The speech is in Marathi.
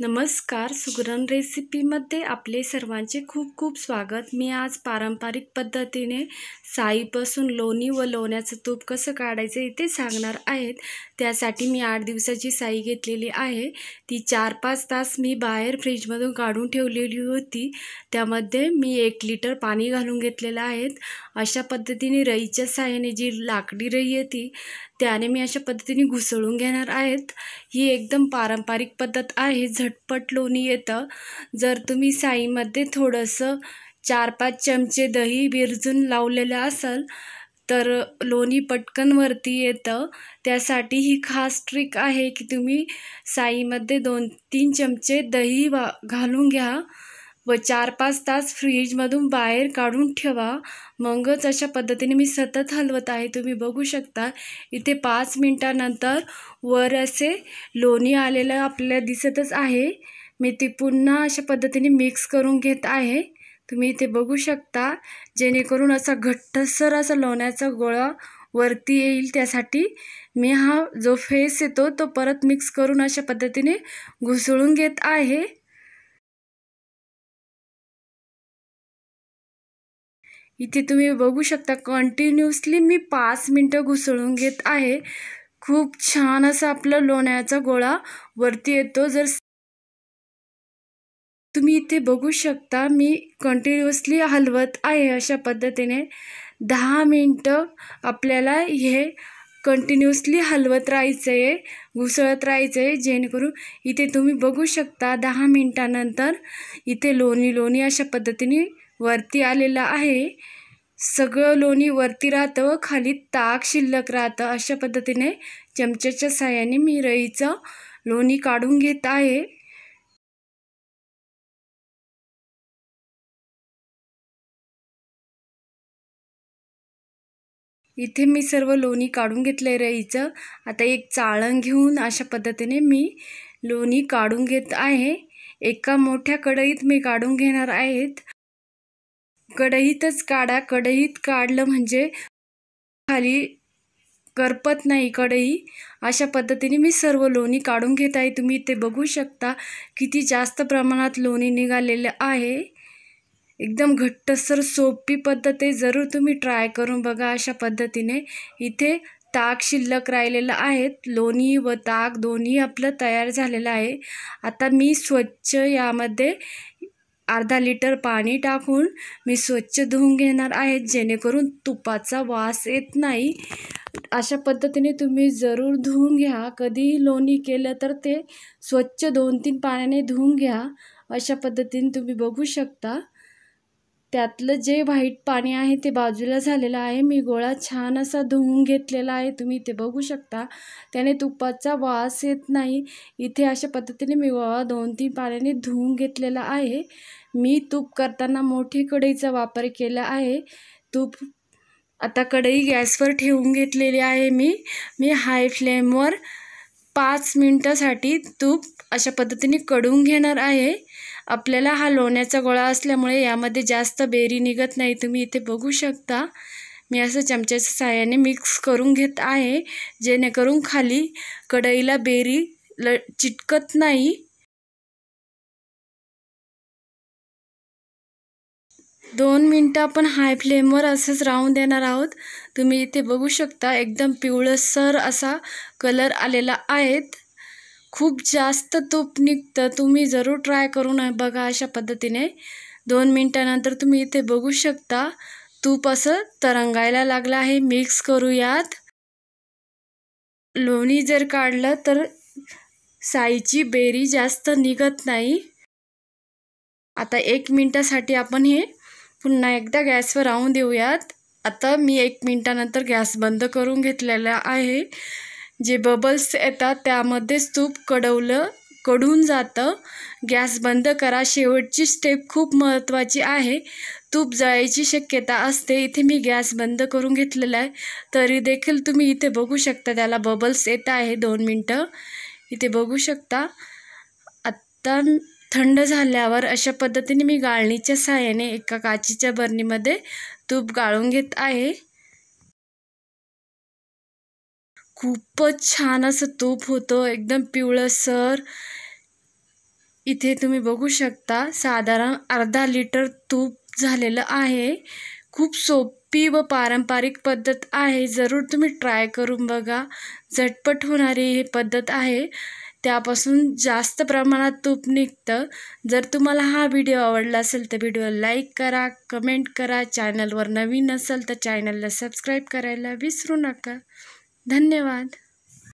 नमस्कार सुगरण रेसिपीमध्ये आपले सर्वांचे खूप खूप स्वागत मी आज पारंपरिक पद्धतीने साईपासून लोणी व लोण्याचं तूप कसं काढायचं इथे सांगणार आहेत त्यासाठी मी आठ दिवसाची साई घेतलेली आहे ती चार पाच तास मी बाहेर फ्रीजमधून काढून ठेवलेली होती त्यामध्ये मी एक लिटर पाणी घालून घेतलेलं आहे अशा पद्धतीने रईच्या साह्याने जी लाकडी रई होती त्याने मी अशा पद्धतीने घुसळून घेणार आहेत ही एकदम पारंपरिक पद्धत आहे झ झटपट लोणी येतं जर तुम्ही साईमध्ये थोडंसं चार पाच चमचे दही विरजून लावलेलं असेल तर लोणी पटकन वरती येतं त्यासाठी ही खास ट्रिक आहे की तुम्ही साईमध्ये दोन तीन चमचे दही वा घालून घ्या व चार पाच तास फ्रीजमधून बाहेर काढून ठेवा मगच अशा पद्धतीने मी सतत हलवत आहे तुम्ही बघू शकता इथे पाच मिनटानंतर वर असे लोणी आलेलं आपल्याला दिसतच आहे मी ती पुन्हा अशा पद्धतीने मिक्स करून घेत आहे तुम्ही इथे बघू शकता जेणेकरून असा घट्टसर असा लोण्याचा गोळा वरती येईल त्यासाठी मी हा जो फेस येतो तो परत मिक्स करून अशा पद्धतीने घुसळून घेत आहे इथे तुम्ही बघू शकता कंटिन्युअसली मी पाच मिनटं घुसळून घेत आहे खूप छान असा आपला लोण्याचा गोळा वरती येतो जर तुम्ही इथे बघू शकता मी कंटिन्युअसली हलवत आहे अशा पद्धतीने दहा मिनटं आपल्याला हे कंटिन्युअसली हलवत राहायचं आहे घुसळत राहायचं आहे जेणेकरून इथे तुम्ही बघू शकता दहा मिनटानंतर इथे लोणी लोणी अशा पद्धतीने वरती आलेलं आहे सगळं लोणी वरती राहतं व खाली ताक शिल्लक राहतं अशा पद्धतीने चमच्याच्या साह्याने मी रईचं लोणी काढून घेत आहे इथे मी सर्व लोणी काढून घेतलं आहे रईचं आता एक चाळण घेऊन अशा पद्धतीने मी लोणी काढून घेत आहे एका मोठ्या कढईत मी काढून घेणार आहेत कढईतच काढा कढईत काढलं म्हणजे खाली करपत नाही कढई अशा पद्धतीने मी सर्व लोणी काढून घेत आहे तुम्ही इथे बघू शकता किती जास्त प्रमाणात लोणी निघालेलं आहे एकदम घट्टसर सोपी पद्धत आहे जरूर तुम्ही ट्राय करून बघा अशा पद्धतीने इथे ताक शिल्लक राहिलेलं आहे लोणी व ताक दोन्ही आपलं तयार झालेलं आहे आता मी स्वच्छ यामध्ये अर्धा लिटर पाणी टाकून मी स्वच्छ धुवून घेणार आहे जेणेकरून तुपाचा वास येत नाही अशा पद्धतीने तुम्ही जरूर धुवून घ्या कधीही लोणी केलं तर ते स्वच्छ दोन तीन पाण्याने धुवून घ्या अशा पद्धतीने तुम्ही बघू शकता त्यातलं जे व्हाईट पाणी आहे ते बाजूला झालेलं आहे मी गोळा छान असा धुवून घेतलेला आहे तुम्ही इथे बघू शकता त्याने तुपाचा वास येत नाही इथे अशा पद्धतीने मी गोळा दोन तीन पाण्याने धुवून घेतलेला आहे मी तूप करताना मोठी कढईचा वापर केला आहे तूप आता कढई गॅसवर ठेवून घेतलेली आहे मी मी हाय फ्लेमवर पाच मिनटासाठी तूप अशा पद्धतीने कढून घेणार आहे आपल्याला हा लोण्याचा गोळा असल्यामुळे यामध्ये जास्त बेरी निघत नाही तुम्ही इथे बघू शकता मी असं चमच्याच्या साहाय्याने मिक्स करून घेत आहे जेणेकरून खाली कढईला बेरी ल चिटकत नाही दोन मिनटं आपण हाय फ्लेमवर असंच राहून देणार आहोत तुम्ही इथे बघू शकता एकदम पिवळसर असा कलर आलेला आहेत खूप जास्त तूप निघतं तुम्ही जरूर ट्राय करून बघा अशा पद्धतीने दोन मिनटानंतर तुम्ही इथे बघू शकता तूप असं तरंगायला लागलं आहे मिक्स करूयात लोणी जर काढलं तर साईची बेरी जास्त निघत नाही आता एक मिनटासाठी आपण हे पुन्हा एकदा गॅसवर राहून देऊयात आता मी एक मिनटानंतर गॅस बंद करून घेतलेला आहे जे बबल्स येतात त्यामध्येच तूप कडवलं कडून जातं गॅस बंद करा शेवटची स्टेप खूप महत्त्वाची आहे तूप जळायची शक्यता असते इथे मी गॅस बंद करून घेतलेला आहे तरी देखील तुम्ही इथे बघू शकता त्याला बबल्स येत आहे दोन मिनटं इथे बघू शकता आत्ता थंड झाल्यावर अशा पद्धतीने मी गाळणीच्या सहाय्याने एका काचीच्या बरणीमध्ये तूप गाळून घेत आहे खूपच छान असं तूप होतं एकदम पिवळंसर इथे तुम्ही बघू शकता साधारण अर्धा लिटर तूप झालेलं आहे खूप सोपी व पारंपरिक पद्धत आहे जरूर तुम्ही ट्राय करून बघा झटपट होणारी ही पद्धत आहे त्यापासून जास्त प्रमाणात तूप निघतं जर तुम्हाला हा व्हिडिओ आवडला असेल तर व्हिडिओ लाईक करा कमेंट करा चॅनलवर नवीन असेल तर चॅनलला सबस्क्राईब करायला विसरू नका धन्यवाद